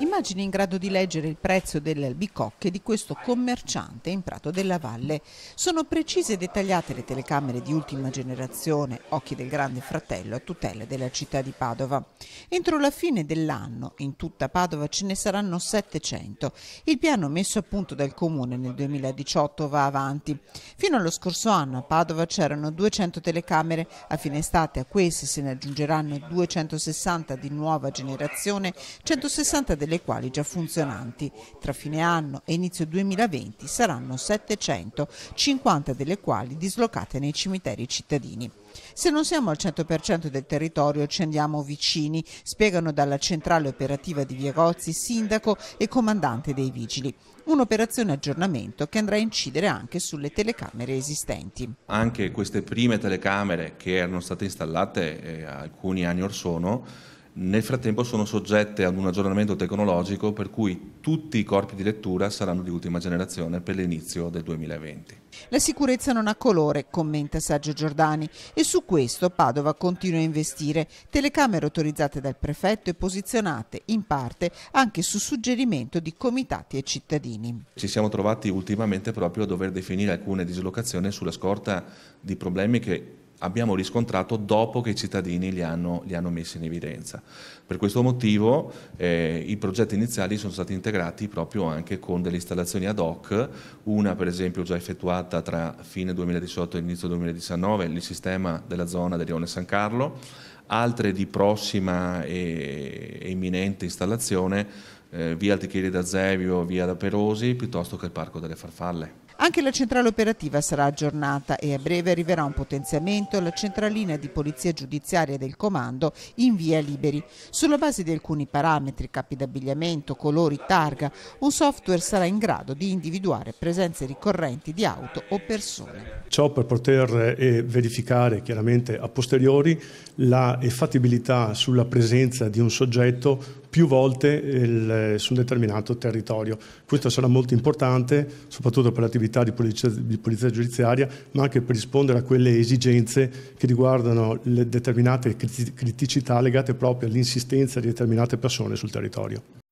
Immagini in grado di leggere il prezzo delle albicocche di questo commerciante in Prato della Valle. Sono precise e dettagliate le telecamere di ultima generazione, occhi del grande fratello a tutela della città di Padova. Entro la fine dell'anno, in tutta Padova ce ne saranno 700. Il piano messo a punto dal comune nel 2018 va avanti. Fino allo scorso anno a Padova c'erano 200 telecamere, a fine estate a queste se ne aggiungeranno 260 di nuova generazione, 160 delle delle quali già funzionanti. Tra fine anno e inizio 2020 saranno 700, 50 delle quali dislocate nei cimiteri cittadini. Se non siamo al 100% del territorio ci andiamo vicini, spiegano dalla centrale operativa di Via Gozzi sindaco e comandante dei vigili. Un'operazione aggiornamento che andrà a incidere anche sulle telecamere esistenti. Anche queste prime telecamere che erano state installate eh, alcuni anni or sono nel frattempo sono soggette ad un aggiornamento tecnologico per cui tutti i corpi di lettura saranno di ultima generazione per l'inizio del 2020. La sicurezza non ha colore, commenta Sergio Giordani, e su questo Padova continua a investire. Telecamere autorizzate dal prefetto e posizionate in parte anche su suggerimento di comitati e cittadini. Ci siamo trovati ultimamente proprio a dover definire alcune dislocazioni sulla scorta di problemi che abbiamo riscontrato dopo che i cittadini li hanno, li hanno messi in evidenza. Per questo motivo eh, i progetti iniziali sono stati integrati proprio anche con delle installazioni ad hoc, una per esempio già effettuata tra fine 2018 e inizio 2019, il sistema della zona del Rione San Carlo, altre di prossima e imminente installazione, eh, via Altichieri d'Azevio, via da Perosi, piuttosto che il Parco delle Farfalle. Anche la centrale operativa sarà aggiornata e a breve arriverà un potenziamento alla centralina di polizia giudiziaria del comando in via Liberi. Sulla base di alcuni parametri, capi d'abbigliamento, colori, targa, un software sarà in grado di individuare presenze ricorrenti di auto o persone. Ciò per poter eh, verificare chiaramente a posteriori la e fattibilità sulla presenza di un soggetto più volte eh, il, su un determinato territorio. Questo sarà molto importante, soprattutto per l'attività di di polizia giudiziaria, ma anche per rispondere a quelle esigenze che riguardano le determinate criticità legate proprio all'insistenza di determinate persone sul territorio.